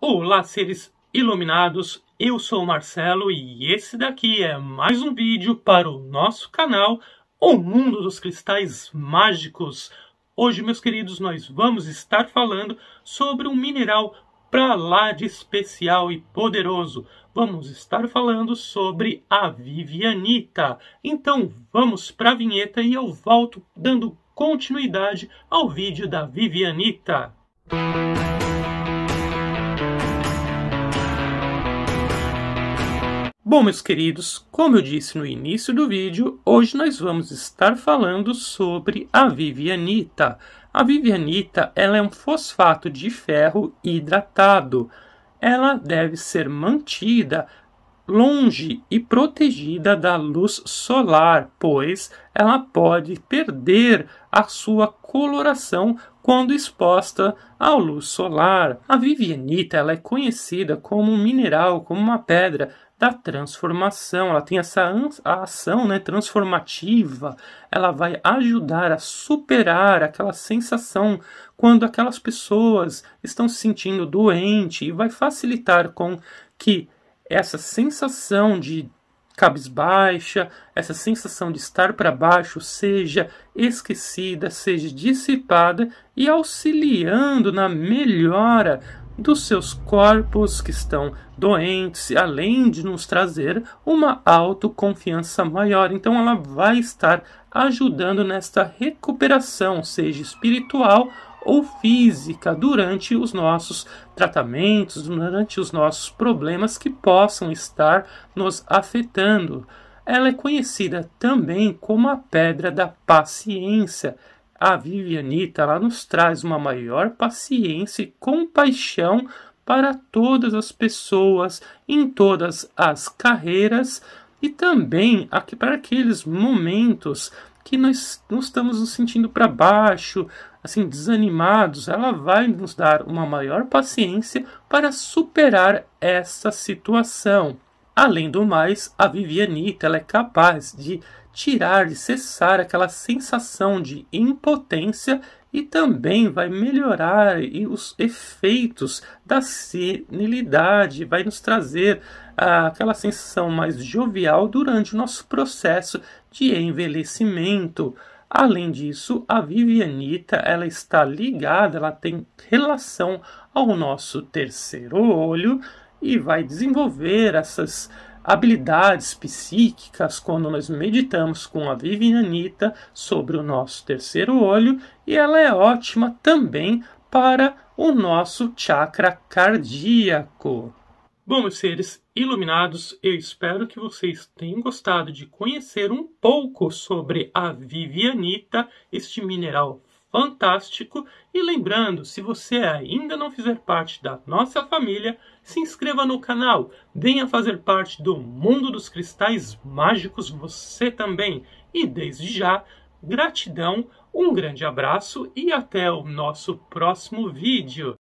Olá, seres iluminados! Eu sou o Marcelo e esse daqui é mais um vídeo para o nosso canal O Mundo dos Cristais Mágicos. Hoje, meus queridos, nós vamos estar falando sobre um mineral pra lá de especial e poderoso. Vamos estar falando sobre a Vivianita. Então, vamos para a vinheta e eu volto dando continuidade ao vídeo da Vivianita. Música Bom, meus queridos, como eu disse no início do vídeo, hoje nós vamos estar falando sobre a vivianita. A vivianita ela é um fosfato de ferro hidratado. Ela deve ser mantida longe e protegida da luz solar, pois ela pode perder a sua coloração quando exposta à luz solar. A vivianita ela é conhecida como um mineral, como uma pedra da transformação. Ela tem essa a ação né, transformativa, ela vai ajudar a superar aquela sensação quando aquelas pessoas estão se sentindo doente e vai facilitar com que essa sensação de cabisbaixa, essa sensação de estar para baixo seja esquecida, seja dissipada e auxiliando na melhora dos seus corpos que estão doentes, além de nos trazer uma autoconfiança maior. Então, ela vai estar ajudando nesta recuperação, seja espiritual ou física, durante os nossos tratamentos, durante os nossos problemas que possam estar nos afetando. Ela é conhecida também como a pedra da paciência a Vivianita ela nos traz uma maior paciência e compaixão para todas as pessoas, em todas as carreiras e também aqui para aqueles momentos que nós, não estamos nos sentindo para baixo, assim, desanimados, ela vai nos dar uma maior paciência para superar essa situação. Além do mais, a Vivianita ela é capaz de tirar e cessar aquela sensação de impotência e também vai melhorar os efeitos da senilidade, vai nos trazer ah, aquela sensação mais jovial durante o nosso processo de envelhecimento. Além disso, a Vivianita ela está ligada, ela tem relação ao nosso terceiro olho e vai desenvolver essas habilidades psíquicas quando nós meditamos com a Vivianita sobre o nosso terceiro olho e ela é ótima também para o nosso chakra cardíaco. Bom, meus seres iluminados, eu espero que vocês tenham gostado de conhecer um pouco sobre a Vivianita, este mineral fantástico. E lembrando, se você ainda não fizer parte da nossa família, se inscreva no canal, venha fazer parte do mundo dos cristais mágicos você também. E desde já, gratidão, um grande abraço e até o nosso próximo vídeo.